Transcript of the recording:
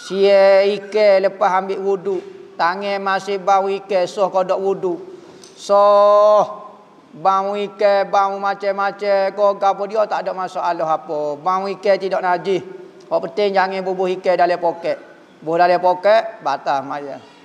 Si ike lepas ambil wudu. Tangan masih bau ike soh dok wudu. so Bau ike, bau macam-macam. Kau apa dia tak ada masalah apa. Bau ike tidak najis. Kau penting jangan bubuh ike dalam poket. Bubuh dalam poket, batas macam.